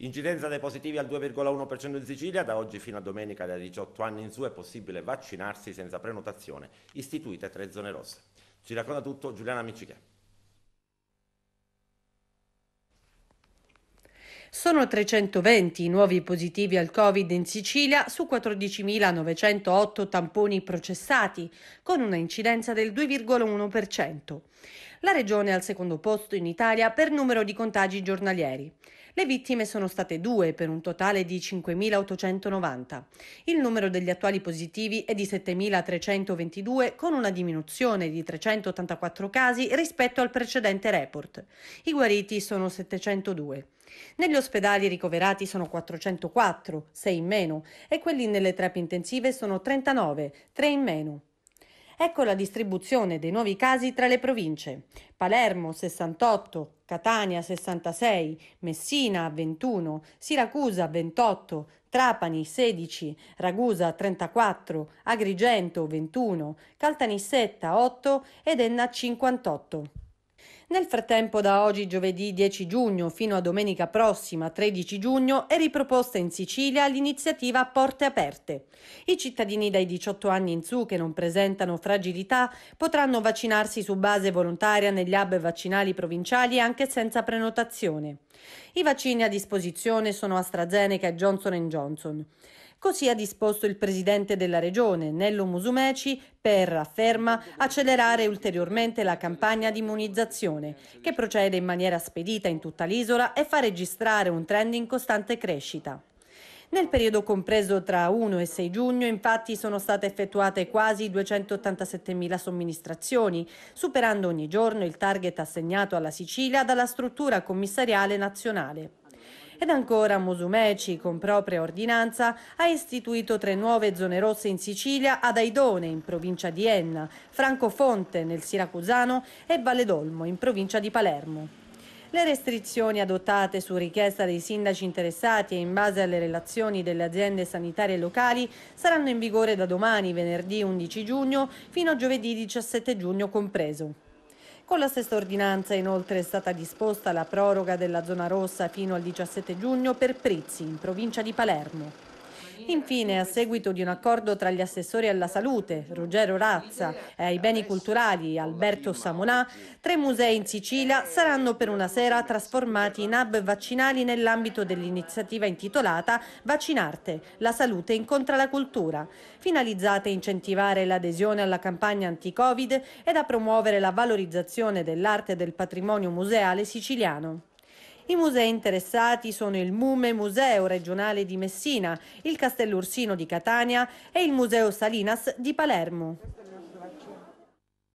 Incidenza dei positivi al 2,1% in Sicilia, da oggi fino a domenica da 18 anni in su è possibile vaccinarsi senza prenotazione, istituite tre zone rosse. Ci racconta tutto Giuliana Micichè. Sono 320 i nuovi positivi al Covid in Sicilia su 14.908 tamponi processati, con una incidenza del 2,1%. La regione è al secondo posto in Italia per numero di contagi giornalieri. Le vittime sono state due per un totale di 5.890. Il numero degli attuali positivi è di 7.322 con una diminuzione di 384 casi rispetto al precedente report. I guariti sono 702. Negli ospedali ricoverati sono 404, 6 in meno, e quelli nelle terapie intensive sono 39, 3 in meno. Ecco la distribuzione dei nuovi casi tra le province. Palermo 68, Catania 66, Messina 21, Siracusa 28, Trapani 16, Ragusa 34, Agrigento 21, Caltanissetta 8 ed Enna 58. Nel frattempo da oggi giovedì 10 giugno fino a domenica prossima 13 giugno è riproposta in Sicilia l'iniziativa Porte Aperte. I cittadini dai 18 anni in su che non presentano fragilità potranno vaccinarsi su base volontaria negli hub vaccinali provinciali anche senza prenotazione. I vaccini a disposizione sono AstraZeneca e Johnson Johnson. Così ha disposto il presidente della regione, Nello Musumeci, per, afferma, accelerare ulteriormente la campagna di immunizzazione, che procede in maniera spedita in tutta l'isola e fa registrare un trend in costante crescita. Nel periodo compreso tra 1 e 6 giugno infatti sono state effettuate quasi 287.000 somministrazioni, superando ogni giorno il target assegnato alla Sicilia dalla struttura commissariale nazionale. Ed ancora Musumeci, con propria ordinanza, ha istituito tre nuove zone rosse in Sicilia ad Aidone, in provincia di Enna, Francofonte, nel Siracusano e Valedolmo, in provincia di Palermo. Le restrizioni adottate su richiesta dei sindaci interessati e in base alle relazioni delle aziende sanitarie locali saranno in vigore da domani, venerdì 11 giugno, fino a giovedì 17 giugno compreso. Con la stessa ordinanza inoltre è stata disposta la proroga della zona rossa fino al 17 giugno per Prizzi, in provincia di Palermo. Infine, a seguito di un accordo tra gli assessori alla salute, Ruggero Razza, e ai beni culturali, Alberto Samonà, tre musei in Sicilia saranno per una sera trasformati in hub vaccinali nell'ambito dell'iniziativa intitolata Vaccinarte, la salute incontra la cultura, finalizzate a incentivare l'adesione alla campagna anti-Covid ed a promuovere la valorizzazione dell'arte e del patrimonio museale siciliano. I musei interessati sono il Mume Museo regionale di Messina, il Castello Ursino di Catania e il Museo Salinas di Palermo.